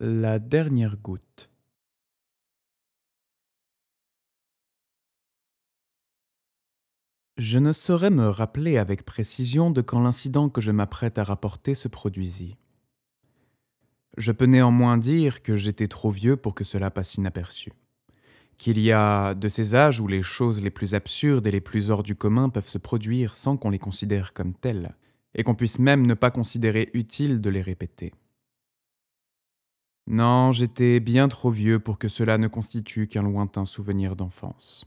La dernière goutte. Je ne saurais me rappeler avec précision de quand l'incident que je m'apprête à rapporter se produisit. Je peux néanmoins dire que j'étais trop vieux pour que cela passe inaperçu. Qu'il y a de ces âges où les choses les plus absurdes et les plus hors du commun peuvent se produire sans qu'on les considère comme telles, et qu'on puisse même ne pas considérer utile de les répéter. Non, j'étais bien trop vieux pour que cela ne constitue qu'un lointain souvenir d'enfance.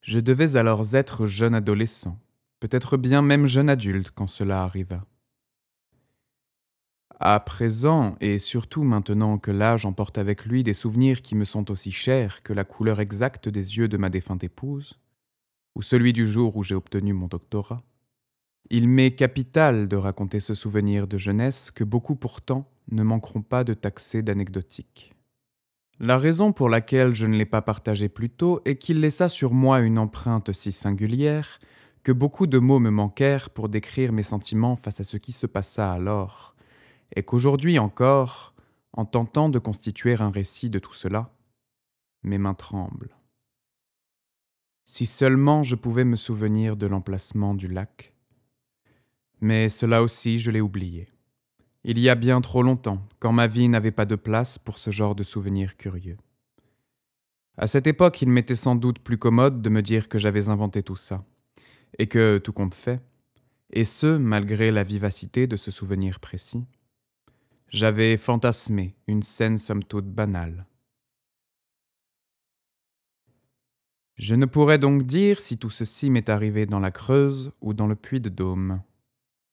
Je devais alors être jeune adolescent, peut-être bien même jeune adulte quand cela arriva. À présent, et surtout maintenant que l'âge emporte avec lui des souvenirs qui me sont aussi chers que la couleur exacte des yeux de ma défunte épouse, ou celui du jour où j'ai obtenu mon doctorat, il m'est capital de raconter ce souvenir de jeunesse que beaucoup pourtant ne manqueront pas de taxer d'anecdotique. La raison pour laquelle je ne l'ai pas partagé plus tôt est qu'il laissa sur moi une empreinte si singulière que beaucoup de mots me manquèrent pour décrire mes sentiments face à ce qui se passa alors, et qu'aujourd'hui encore, en tentant de constituer un récit de tout cela, mes mains tremblent. Si seulement je pouvais me souvenir de l'emplacement du lac, mais cela aussi, je l'ai oublié. Il y a bien trop longtemps, quand ma vie n'avait pas de place pour ce genre de souvenirs curieux. À cette époque, il m'était sans doute plus commode de me dire que j'avais inventé tout ça, et que, tout compte fait, et ce, malgré la vivacité de ce souvenir précis, j'avais fantasmé une scène somme toute banale. Je ne pourrais donc dire si tout ceci m'est arrivé dans la Creuse ou dans le Puy de Dôme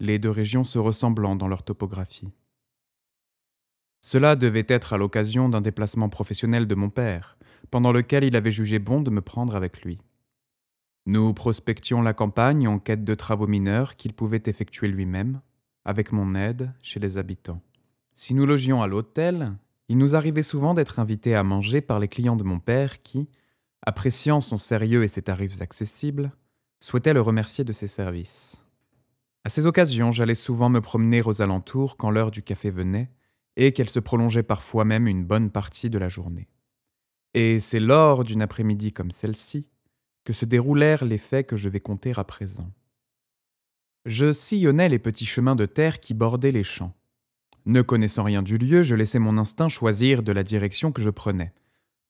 les deux régions se ressemblant dans leur topographie. Cela devait être à l'occasion d'un déplacement professionnel de mon père, pendant lequel il avait jugé bon de me prendre avec lui. Nous prospections la campagne en quête de travaux mineurs qu'il pouvait effectuer lui-même, avec mon aide, chez les habitants. Si nous logions à l'hôtel, il nous arrivait souvent d'être invités à manger par les clients de mon père qui, appréciant son sérieux et ses tarifs accessibles, souhaitaient le remercier de ses services. À ces occasions, j'allais souvent me promener aux alentours quand l'heure du café venait, et qu'elle se prolongeait parfois même une bonne partie de la journée. Et c'est lors d'une après-midi comme celle-ci que se déroulèrent les faits que je vais conter à présent. Je sillonnais les petits chemins de terre qui bordaient les champs. Ne connaissant rien du lieu, je laissais mon instinct choisir de la direction que je prenais.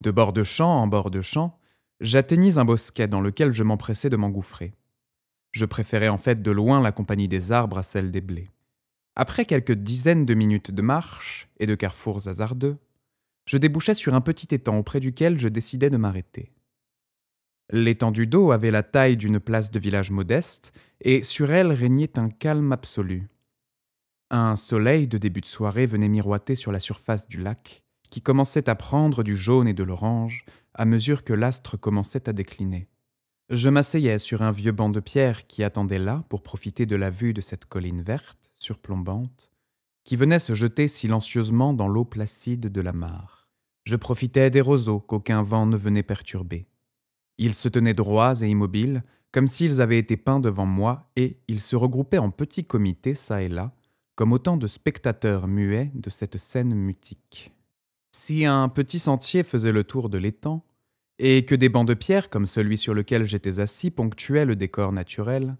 De bord de champ en bord de champ, j'atteignis un bosquet dans lequel je m'empressais de m'engouffrer. Je préférais en fait de loin la compagnie des arbres à celle des blés. Après quelques dizaines de minutes de marche et de carrefours hasardeux, je débouchais sur un petit étang auprès duquel je décidai de m'arrêter. L'étendue d'eau avait la taille d'une place de village modeste, et sur elle régnait un calme absolu. Un soleil de début de soirée venait miroiter sur la surface du lac, qui commençait à prendre du jaune et de l'orange à mesure que l'astre commençait à décliner. Je m'asseyais sur un vieux banc de pierre qui attendait là pour profiter de la vue de cette colline verte, surplombante, qui venait se jeter silencieusement dans l'eau placide de la mare. Je profitais des roseaux qu'aucun vent ne venait perturber. Ils se tenaient droits et immobiles, comme s'ils avaient été peints devant moi, et ils se regroupaient en petits comités çà et là, comme autant de spectateurs muets de cette scène mutique. Si un petit sentier faisait le tour de l'étang, et que des bancs de pierre comme celui sur lequel j'étais assis ponctuaient le décor naturel,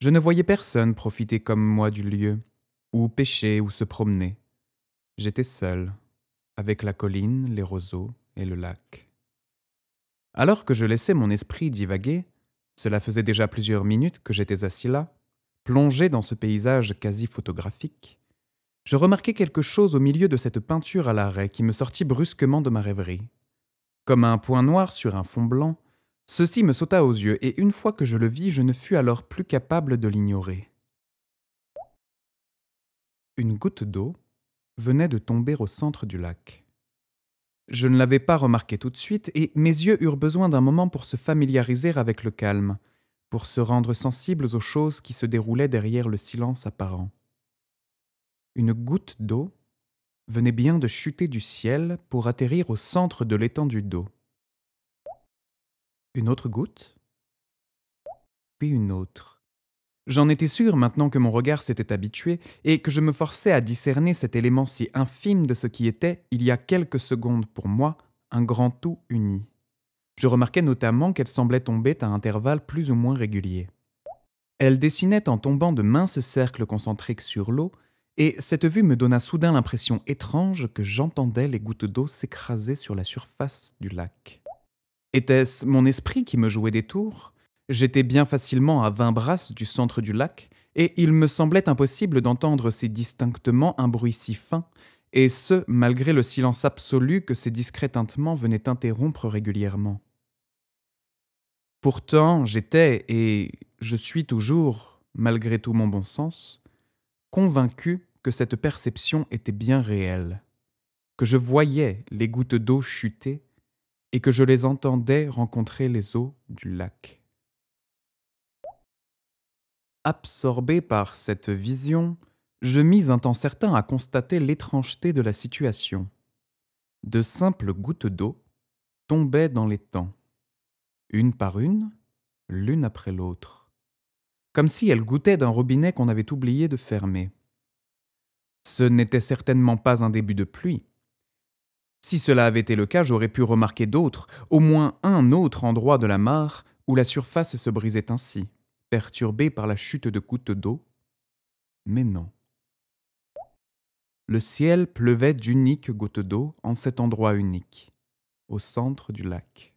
je ne voyais personne profiter comme moi du lieu, ou pêcher ou se promener. J'étais seul, avec la colline, les roseaux et le lac. Alors que je laissais mon esprit divaguer, cela faisait déjà plusieurs minutes que j'étais assis là, plongé dans ce paysage quasi photographique, je remarquai quelque chose au milieu de cette peinture à l'arrêt qui me sortit brusquement de ma rêverie. Comme un point noir sur un fond blanc, ceci me sauta aux yeux, et une fois que je le vis, je ne fus alors plus capable de l'ignorer. Une goutte d'eau venait de tomber au centre du lac. Je ne l'avais pas remarqué tout de suite, et mes yeux eurent besoin d'un moment pour se familiariser avec le calme, pour se rendre sensibles aux choses qui se déroulaient derrière le silence apparent. Une goutte d'eau venait bien de chuter du ciel pour atterrir au centre de l'étendue d'eau. Une autre goutte, puis une autre. J'en étais sûr maintenant que mon regard s'était habitué et que je me forçais à discerner cet élément si infime de ce qui était, il y a quelques secondes pour moi, un grand tout uni. Je remarquais notamment qu'elle semblait tomber à intervalles plus ou moins réguliers. Elle dessinait en tombant de minces cercles concentriques sur l'eau, et cette vue me donna soudain l'impression étrange que j'entendais les gouttes d'eau s'écraser sur la surface du lac. Était-ce mon esprit qui me jouait des tours J'étais bien facilement à vingt brasses du centre du lac, et il me semblait impossible d'entendre si distinctement un bruit si fin, et ce, malgré le silence absolu que ces discrets tintements venaient interrompre régulièrement. Pourtant, j'étais, et je suis toujours, malgré tout mon bon sens, convaincu que cette perception était bien réelle, que je voyais les gouttes d'eau chuter et que je les entendais rencontrer les eaux du lac. Absorbé par cette vision, je mis un temps certain à constater l'étrangeté de la situation. De simples gouttes d'eau tombaient dans les temps, une par une, l'une après l'autre, comme si elles goûtaient d'un robinet qu'on avait oublié de fermer. Ce n'était certainement pas un début de pluie. Si cela avait été le cas, j'aurais pu remarquer d'autres, au moins un autre endroit de la mare où la surface se brisait ainsi, perturbée par la chute de gouttes d'eau. Mais non. Le ciel pleuvait d'uniques gouttes d'eau en cet endroit unique, au centre du lac.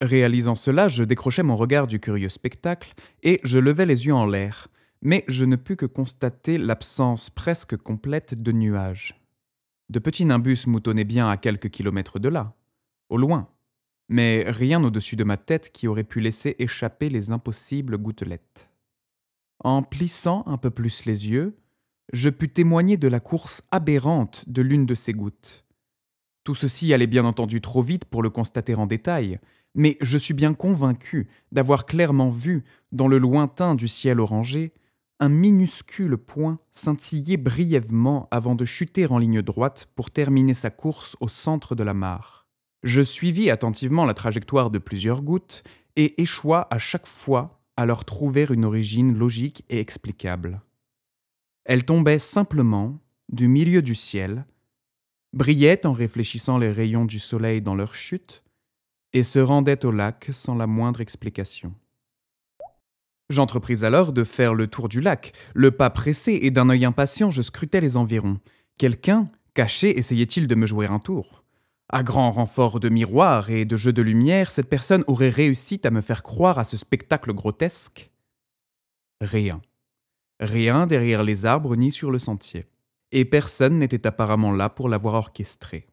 Réalisant cela, je décrochais mon regard du curieux spectacle et je levais les yeux en l'air, mais je ne pus que constater l'absence presque complète de nuages. De petits nimbus moutonnaient bien à quelques kilomètres de là, au loin, mais rien au-dessus de ma tête qui aurait pu laisser échapper les impossibles gouttelettes. En plissant un peu plus les yeux, je pus témoigner de la course aberrante de l'une de ces gouttes. Tout ceci allait bien entendu trop vite pour le constater en détail, mais je suis bien convaincu d'avoir clairement vu, dans le lointain du ciel orangé, un minuscule point scintillait brièvement avant de chuter en ligne droite pour terminer sa course au centre de la mare. Je suivis attentivement la trajectoire de plusieurs gouttes et échoua à chaque fois à leur trouver une origine logique et explicable. Elles tombaient simplement du milieu du ciel, brillaient en réfléchissant les rayons du soleil dans leur chute et se rendaient au lac sans la moindre explication. J'entrepris alors de faire le tour du lac. Le pas pressé et d'un œil impatient, je scrutais les environs. Quelqu'un, caché, essayait-il de me jouer un tour À grand renfort de miroirs et de jeux de lumière, cette personne aurait réussi à me faire croire à ce spectacle grotesque Rien. Rien derrière les arbres ni sur le sentier. Et personne n'était apparemment là pour l'avoir orchestré.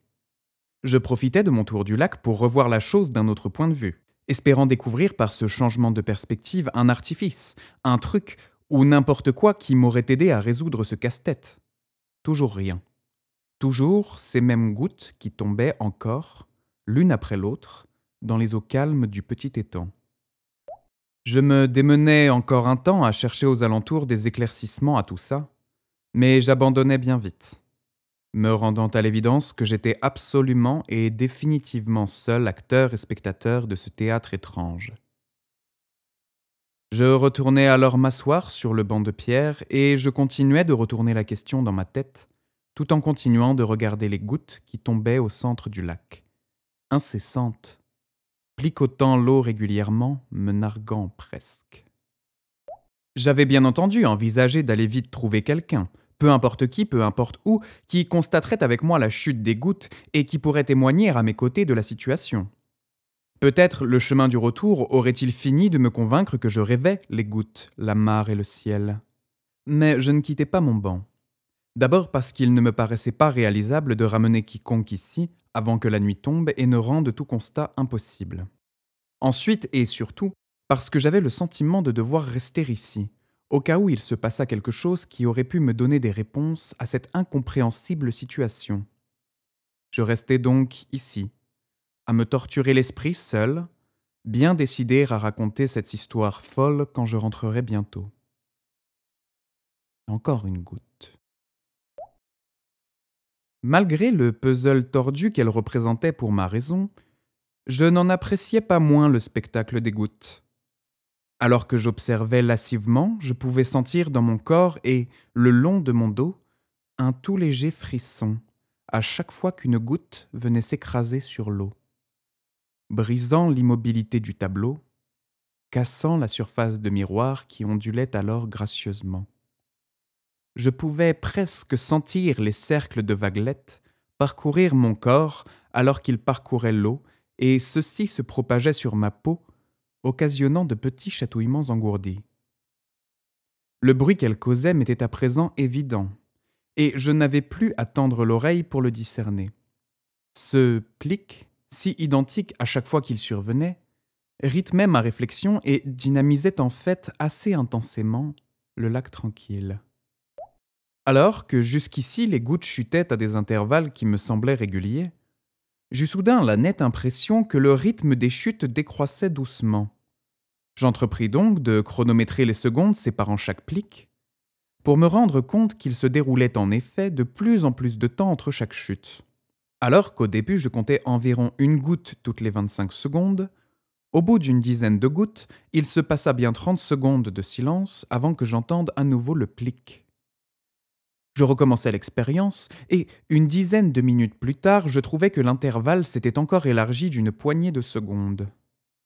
Je profitais de mon tour du lac pour revoir la chose d'un autre point de vue espérant découvrir par ce changement de perspective un artifice, un truc ou n'importe quoi qui m'aurait aidé à résoudre ce casse-tête. Toujours rien. Toujours ces mêmes gouttes qui tombaient encore, l'une après l'autre, dans les eaux calmes du petit étang. Je me démenais encore un temps à chercher aux alentours des éclaircissements à tout ça, mais j'abandonnais bien vite me rendant à l'évidence que j'étais absolument et définitivement seul acteur et spectateur de ce théâtre étrange. Je retournais alors m'asseoir sur le banc de pierre et je continuais de retourner la question dans ma tête, tout en continuant de regarder les gouttes qui tombaient au centre du lac, incessantes, plicotant l'eau régulièrement, me narguant presque. J'avais bien entendu envisagé d'aller vite trouver quelqu'un, peu importe qui, peu importe où, qui constaterait avec moi la chute des gouttes et qui pourrait témoigner à mes côtés de la situation. Peut-être le chemin du retour aurait-il fini de me convaincre que je rêvais les gouttes, la mare et le ciel. Mais je ne quittais pas mon banc. D'abord parce qu'il ne me paraissait pas réalisable de ramener quiconque ici avant que la nuit tombe et ne rende tout constat impossible. Ensuite et surtout parce que j'avais le sentiment de devoir rester ici, au cas où il se passa quelque chose qui aurait pu me donner des réponses à cette incompréhensible situation. Je restais donc ici, à me torturer l'esprit seul, bien décidé à raconter cette histoire folle quand je rentrerai bientôt. Encore une goutte. Malgré le puzzle tordu qu'elle représentait pour ma raison, je n'en appréciais pas moins le spectacle des gouttes. Alors que j'observais lascivement, je pouvais sentir dans mon corps et le long de mon dos un tout léger frisson à chaque fois qu'une goutte venait s'écraser sur l'eau, brisant l'immobilité du tableau, cassant la surface de miroir qui ondulait alors gracieusement. Je pouvais presque sentir les cercles de vaguelettes parcourir mon corps alors qu'ils parcouraient l'eau, et ceux-ci se propageaient sur ma peau occasionnant de petits chatouillements engourdis. Le bruit qu'elle causait m'était à présent évident, et je n'avais plus à tendre l'oreille pour le discerner. Ce clic, si identique à chaque fois qu'il survenait, rythmait ma réflexion et dynamisait en fait assez intensément le lac tranquille. Alors que jusqu'ici les gouttes chutaient à des intervalles qui me semblaient réguliers, j'eus soudain la nette impression que le rythme des chutes décroissait doucement. J'entrepris donc de chronométrer les secondes séparant chaque plic, pour me rendre compte qu'il se déroulait en effet de plus en plus de temps entre chaque chute. Alors qu'au début je comptais environ une goutte toutes les 25 secondes, au bout d'une dizaine de gouttes, il se passa bien 30 secondes de silence avant que j'entende à nouveau le plic. Je recommençais l'expérience, et une dizaine de minutes plus tard, je trouvais que l'intervalle s'était encore élargi d'une poignée de secondes.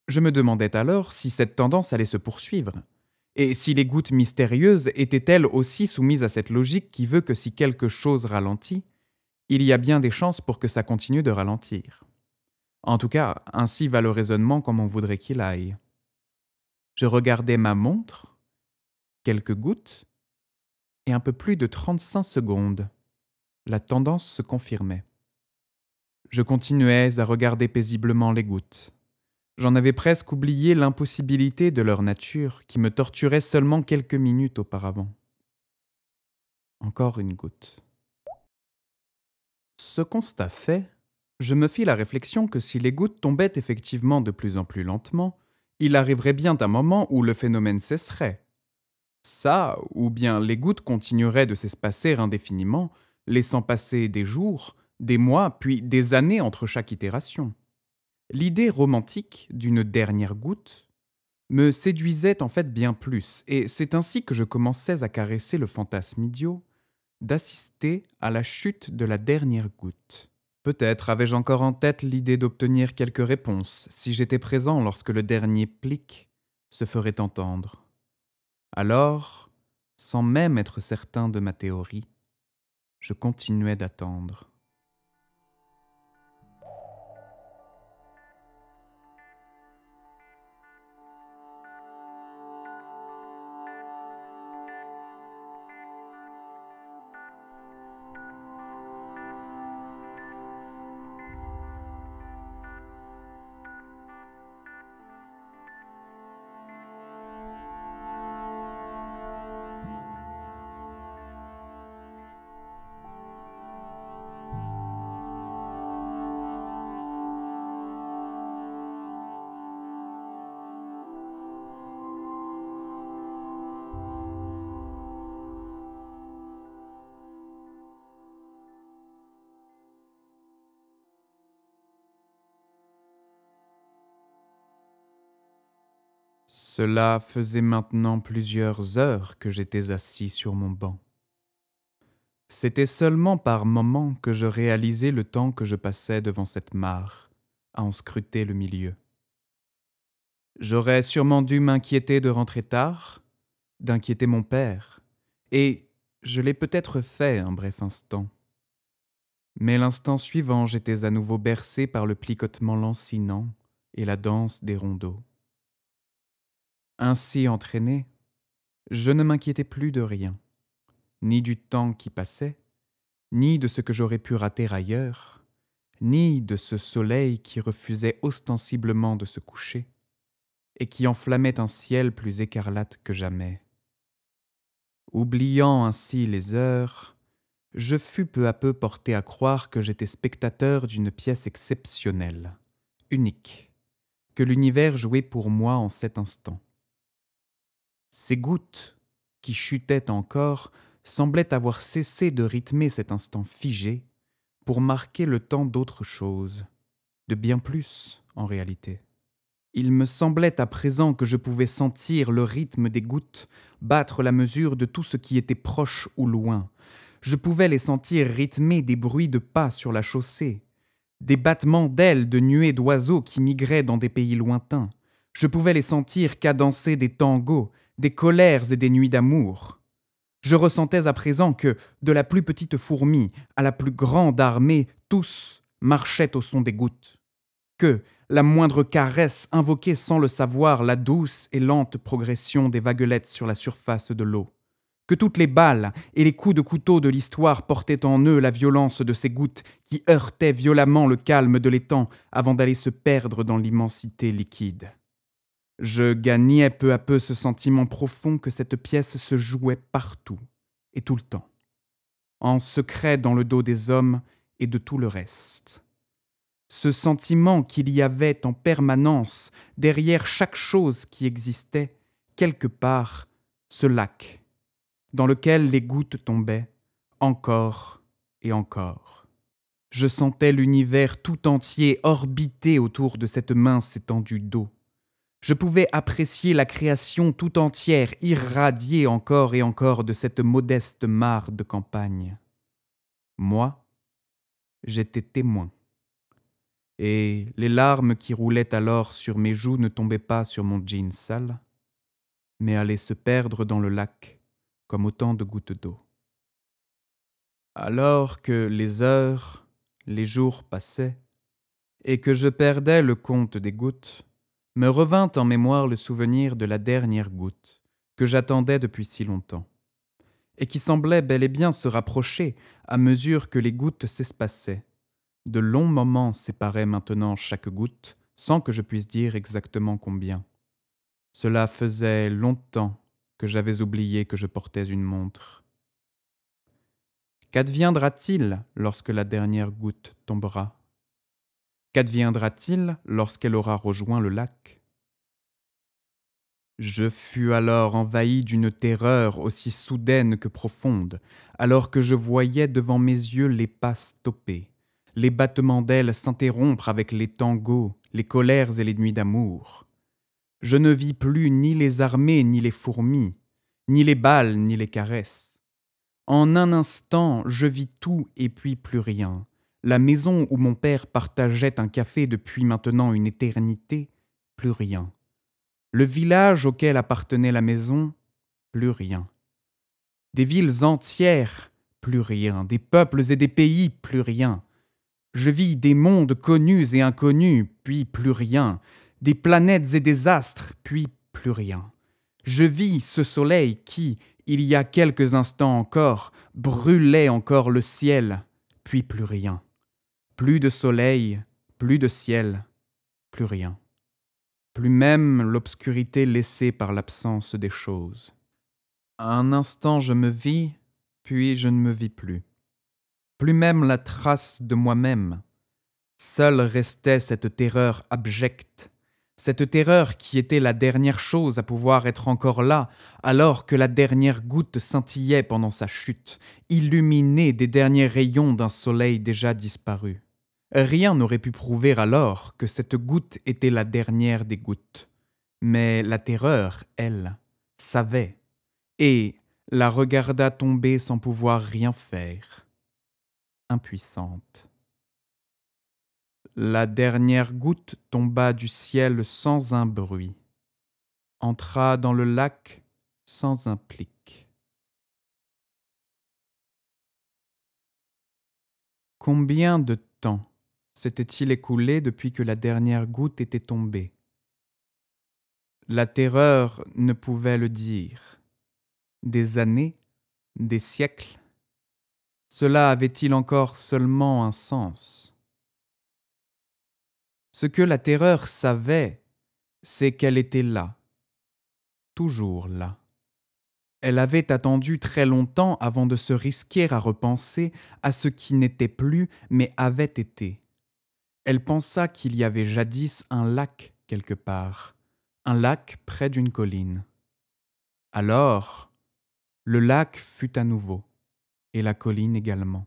Je me demandais alors si cette tendance allait se poursuivre, et si les gouttes mystérieuses étaient-elles aussi soumises à cette logique qui veut que si quelque chose ralentit, il y a bien des chances pour que ça continue de ralentir. En tout cas, ainsi va le raisonnement comme on voudrait qu'il aille. Je regardais ma montre, quelques gouttes, et un peu plus de 35 secondes. La tendance se confirmait. Je continuais à regarder paisiblement les gouttes. J'en avais presque oublié l'impossibilité de leur nature qui me torturait seulement quelques minutes auparavant. Encore une goutte. Ce constat fait, je me fis la réflexion que si les gouttes tombaient effectivement de plus en plus lentement, il arriverait bien un moment où le phénomène cesserait, ça, ou bien les gouttes continueraient de s'espacer indéfiniment, laissant passer des jours, des mois, puis des années entre chaque itération. L'idée romantique d'une dernière goutte me séduisait en fait bien plus, et c'est ainsi que je commençais à caresser le fantasme idiot d'assister à la chute de la dernière goutte. Peut-être avais-je encore en tête l'idée d'obtenir quelques réponses si j'étais présent lorsque le dernier plic se ferait entendre. Alors, sans même être certain de ma théorie, je continuais d'attendre. Cela faisait maintenant plusieurs heures que j'étais assis sur mon banc. C'était seulement par moments que je réalisais le temps que je passais devant cette mare, à en scruter le milieu. J'aurais sûrement dû m'inquiéter de rentrer tard, d'inquiéter mon père, et je l'ai peut-être fait un bref instant. Mais l'instant suivant, j'étais à nouveau bercé par le plicotement lancinant et la danse des rondeaux. Ainsi entraîné, je ne m'inquiétais plus de rien, ni du temps qui passait, ni de ce que j'aurais pu rater ailleurs, ni de ce soleil qui refusait ostensiblement de se coucher, et qui enflammait un ciel plus écarlate que jamais. Oubliant ainsi les heures, je fus peu à peu porté à croire que j'étais spectateur d'une pièce exceptionnelle, unique, que l'univers jouait pour moi en cet instant. Ces gouttes, qui chutaient encore, semblaient avoir cessé de rythmer cet instant figé pour marquer le temps d'autre chose, de bien plus en réalité. Il me semblait à présent que je pouvais sentir le rythme des gouttes battre la mesure de tout ce qui était proche ou loin. Je pouvais les sentir rythmer des bruits de pas sur la chaussée, des battements d'ailes de nuées d'oiseaux qui migraient dans des pays lointains. Je pouvais les sentir cadencer des tangos, des colères et des nuits d'amour. Je ressentais à présent que, de la plus petite fourmi à la plus grande armée, tous marchaient au son des gouttes. Que la moindre caresse invoquait sans le savoir la douce et lente progression des vaguelettes sur la surface de l'eau. Que toutes les balles et les coups de couteau de l'histoire portaient en eux la violence de ces gouttes qui heurtaient violemment le calme de l'étang avant d'aller se perdre dans l'immensité liquide. Je gagnais peu à peu ce sentiment profond que cette pièce se jouait partout et tout le temps, en secret dans le dos des hommes et de tout le reste. Ce sentiment qu'il y avait en permanence derrière chaque chose qui existait, quelque part, ce lac, dans lequel les gouttes tombaient, encore et encore. Je sentais l'univers tout entier orbiter autour de cette mince étendue d'eau je pouvais apprécier la création tout entière, irradiée encore et encore de cette modeste mare de campagne. Moi, j'étais témoin. Et les larmes qui roulaient alors sur mes joues ne tombaient pas sur mon jean sale, mais allaient se perdre dans le lac comme autant de gouttes d'eau. Alors que les heures, les jours passaient, et que je perdais le compte des gouttes, me revint en mémoire le souvenir de la dernière goutte que j'attendais depuis si longtemps, et qui semblait bel et bien se rapprocher à mesure que les gouttes s'espaçaient. De longs moments séparaient maintenant chaque goutte, sans que je puisse dire exactement combien. Cela faisait longtemps que j'avais oublié que je portais une montre. Qu'adviendra-t-il lorsque la dernière goutte tombera Qu'adviendra-t-il lorsqu'elle aura rejoint le lac je fus alors envahi d'une terreur aussi soudaine que profonde, alors que je voyais devant mes yeux les pas stoppés, les battements d'ailes s'interrompre avec les tangos, les colères et les nuits d'amour. Je ne vis plus ni les armées ni les fourmis, ni les balles ni les caresses. En un instant, je vis tout et puis plus rien, la maison où mon père partageait un café depuis maintenant une éternité, plus rien. Le village auquel appartenait la maison, plus rien. Des villes entières, plus rien. Des peuples et des pays, plus rien. Je vis des mondes connus et inconnus, puis plus rien. Des planètes et des astres, puis plus rien. Je vis ce soleil qui, il y a quelques instants encore, brûlait encore le ciel, puis plus rien. Plus de soleil, plus de ciel, plus rien. Plus même l'obscurité laissée par l'absence des choses. Un instant je me vis, puis je ne me vis plus. Plus même la trace de moi-même. Seule restait cette terreur abjecte, cette terreur qui était la dernière chose à pouvoir être encore là, alors que la dernière goutte scintillait pendant sa chute, illuminée des derniers rayons d'un soleil déjà disparu. Rien n'aurait pu prouver alors que cette goutte était la dernière des gouttes. Mais la terreur, elle, savait, et la regarda tomber sans pouvoir rien faire, impuissante. La dernière goutte tomba du ciel sans un bruit, entra dans le lac sans un plic. Combien de temps s'était-il écoulé depuis que la dernière goutte était tombée La terreur ne pouvait le dire. Des années, des siècles, cela avait-il encore seulement un sens Ce que la terreur savait, c'est qu'elle était là, toujours là. Elle avait attendu très longtemps avant de se risquer à repenser à ce qui n'était plus mais avait été. Elle pensa qu'il y avait jadis un lac quelque part, un lac près d'une colline. Alors, le lac fut à nouveau, et la colline également.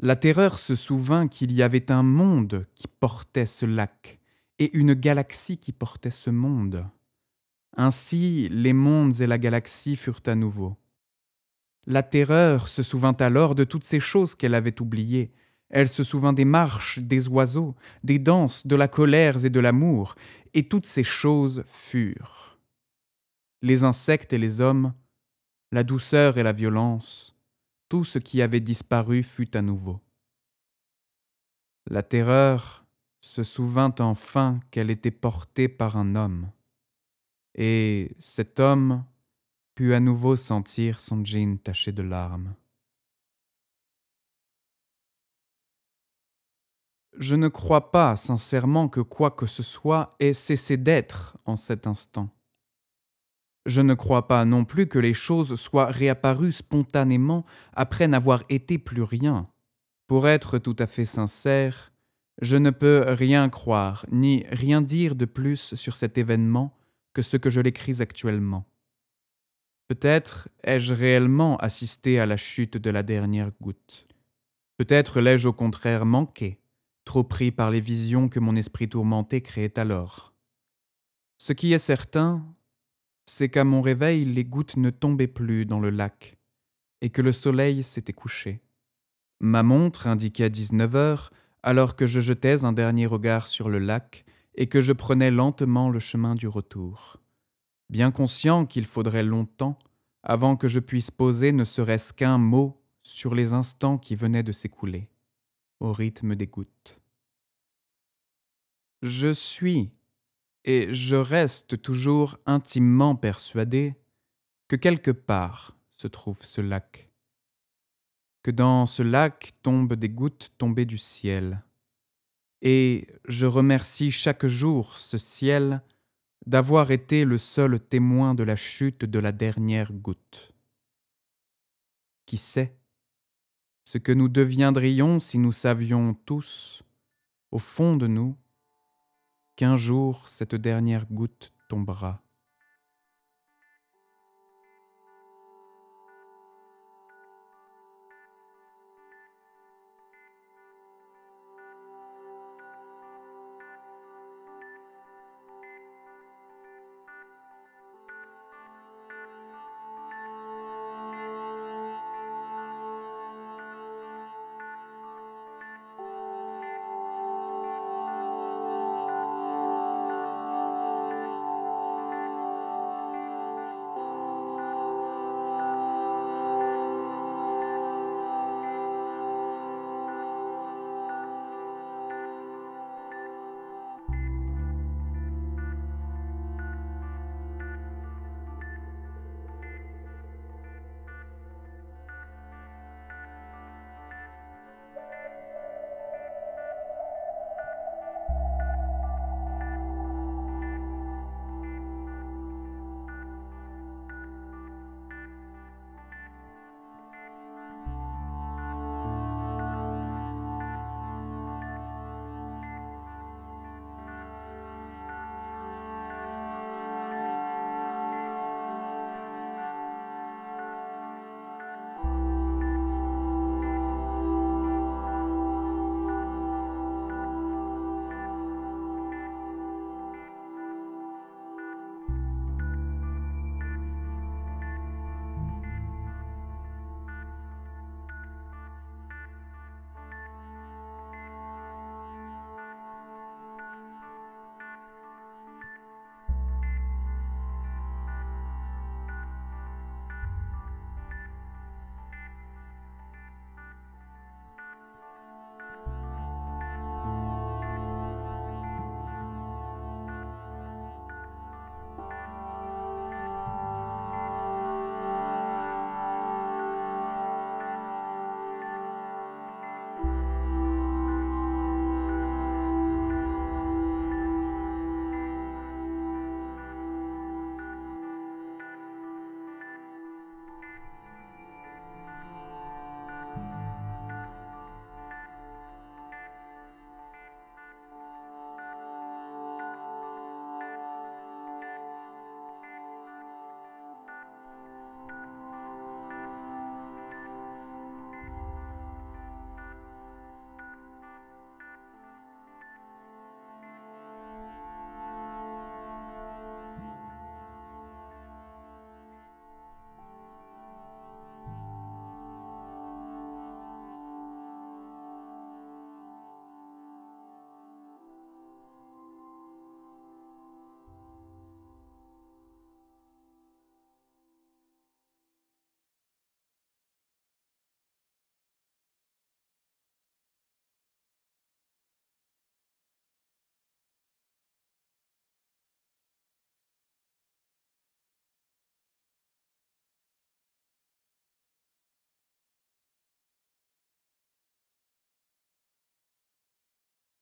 La terreur se souvint qu'il y avait un monde qui portait ce lac, et une galaxie qui portait ce monde. Ainsi, les mondes et la galaxie furent à nouveau. La terreur se souvint alors de toutes ces choses qu'elle avait oubliées, elle se souvint des marches, des oiseaux, des danses, de la colère et de l'amour, et toutes ces choses furent. Les insectes et les hommes, la douceur et la violence, tout ce qui avait disparu fut à nouveau. La terreur se souvint enfin qu'elle était portée par un homme, et cet homme put à nouveau sentir son jean taché de larmes. Je ne crois pas sincèrement que quoi que ce soit ait cessé d'être en cet instant. Je ne crois pas non plus que les choses soient réapparues spontanément après n'avoir été plus rien. Pour être tout à fait sincère, je ne peux rien croire ni rien dire de plus sur cet événement que ce que je l'écris actuellement. Peut-être ai-je réellement assisté à la chute de la dernière goutte. Peut-être l'ai-je au contraire manqué trop pris par les visions que mon esprit tourmenté créait alors. Ce qui est certain, c'est qu'à mon réveil les gouttes ne tombaient plus dans le lac, et que le soleil s'était couché. Ma montre indiquait 19 heures, alors que je jetais un dernier regard sur le lac et que je prenais lentement le chemin du retour. Bien conscient qu'il faudrait longtemps avant que je puisse poser ne serait-ce qu'un mot sur les instants qui venaient de s'écouler, au rythme des gouttes. Je suis et je reste toujours intimement persuadé que quelque part se trouve ce lac, que dans ce lac tombent des gouttes tombées du ciel, et je remercie chaque jour ce ciel d'avoir été le seul témoin de la chute de la dernière goutte. Qui sait ce que nous deviendrions si nous savions tous, au fond de nous, qu'un jour cette dernière goutte tombera.